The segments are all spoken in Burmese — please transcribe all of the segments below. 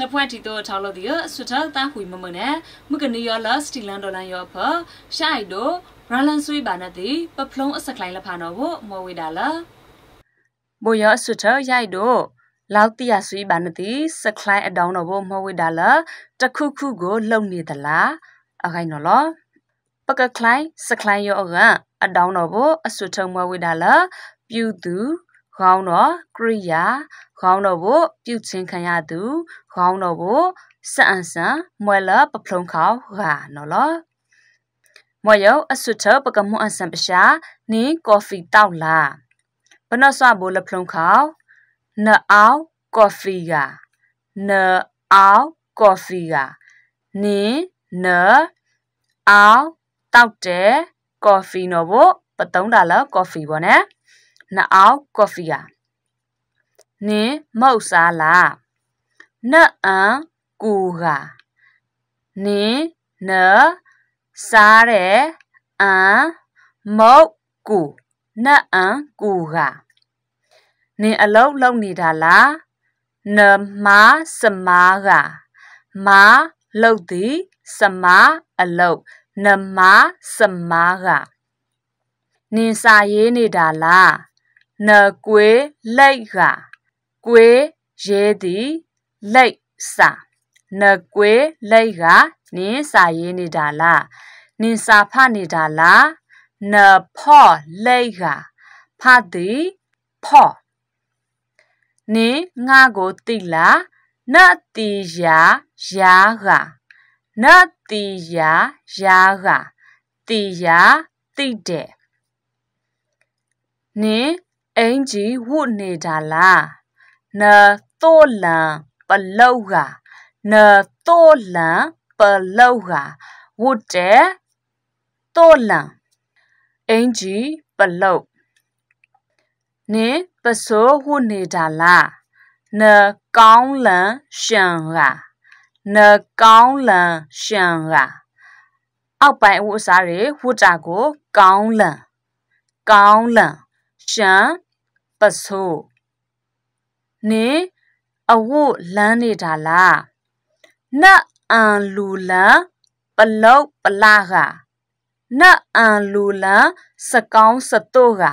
ထပ်ဖွဲ့တီတို့ထောက်လို့ဒီရဆွထတာခွေမမနဲ့မကနေရလစတီလန်ဒေါ်လန်ရဖရှိုက်တို့ရလန်ဆွေးပါနဲ့တီပပလုံးအစကလိုင်းလဖာနော်ကိုမော်ဝေတာလားဘိုရဆွထရိုက်တို့လောက်တရဆွေးပါနဲ့တီစကလိုင်းအတောင်းတော့ကိုမော်ဝေတာလားတခုခုကိုလှုပ်နေသလားအခိုင်နော်လားပကကလိုင်းစကလိုင်းရအကအတောင်းတော့ကိုအဆွထုံမွဲဝေတာလားပြူသူခေါင်းတော်ကရိယာခေါင်းတော်ကိုပြုချင်းခံရသူခေါင်းတော်ကိုစအန်စံမွဲလပဖလုံခေါဂါနော်လမွေယောအဆုထပကမှုအန်စံပရှာနင်းကော်ဖီတောက်လာဘနဆွဘိုလဖလုံခေါနအောင်ကော်ဖီယာနအောင်ကော်ဖီယာနင်းနအောင်တောက်တဲ့ကော်ဖီနော်ဘိုပတုံးတာလကော်ဖီပေါ့နော်နှအောင်ကော်ဖီယာနင်းမုတ်စားလားနတ်အန်ကူကနင်းနစားတဲ့အန်မုတ်ကူနတ်အန်ကူကနင်းအလုံးလုံးနေတာလားနမစမာကမာလုတ်သည်စမာအလုတ်နမစမာကနင်းစာရေးနေတာလားနကွေလိတ်ဟာကွေရဲသည်လိတ်စာနကွေလိတ်ဟာနင်းစာရေးနေတာလားနင်းစာဖနေတာလားနဖော့လိတ်ဟာဖသည်ဖော့နင်းငါကိုတိလားနတီယာယာဟာနတီယာယာဟာတီယာတိတဲ့နင်းအင်ဂျီဝတ်နေတာလားနသောလံပလောက်ဟာနသောလံပလောက်ဟာဝတ်တယ်သောလံအင်ဂျီပလောက်နင်းပစိုးဝတ်နေတာလားနကောင်းလံရှံဟာနကောင်းလံရှံဟာအောက်ပိုင်းဝတ်စားတွေဝတ်တာကိုကောင်းလံကောင်းလံရှံပဆိုးနင်းအဝတ်လန်းနေတာလားနတ်အန်လူလန်ပလုတ်ပလာကနတ်အန်လူလန်စကောင်းစတော့က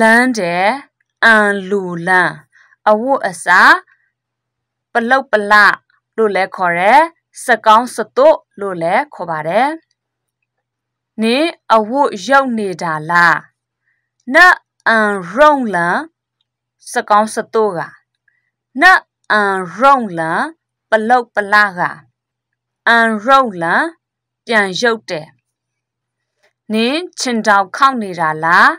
လန်းတယ်အန်လူလန်အဝတ်အစားပလုတ်ပလလို့လည်းခေါ်တယ်စကောင်းစတော့လို့လည်းခေါ်ပါတယ်နင်းအဝတ်ရောက်နေတာလားနအန်ရုံလန်စကောင်းစတိုကနအန်ရုံလန်ပလုတ်ပလာကအန်ရုံလန်ပြန်ရုပ်တယ်နင်းချင်တောင်ခောက်နေတာလား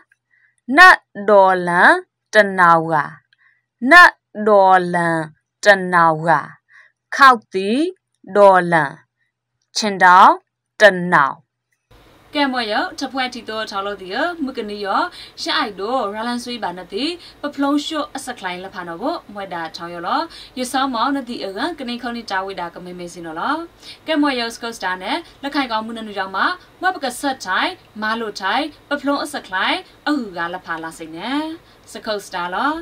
နတ်ဒေါ်လန်တနောက်ကနတ်ဒေါ်လန်တနောက်ကခောက်သည်ဒေါ်လန်ချင်တောင်တနောက်ကဲမွေရတပွဲတီတော့ချော်လို့ဒီမြကနီရရှအိုက်တော့ရလန်ဆွေးပါနတိပဖလုံးရှော့အစကလိုင်းလဖာနော်ဘမွေတာချောင်းရလောရစောင်းမောင်းနတိအကကနေခေါနိတာဝိတာကမေမေစင်နော်လောကဲမွေရစကော့စတာနဲ့လက်ခိုင်ကောင်းမှုနနူကြောင့်မှမွပကဆက်တိုင်းမာလို့တိုင်းပဖလုံးအစကလိုင်းအဟူကလဖာလာစိနေစကော့စတာလော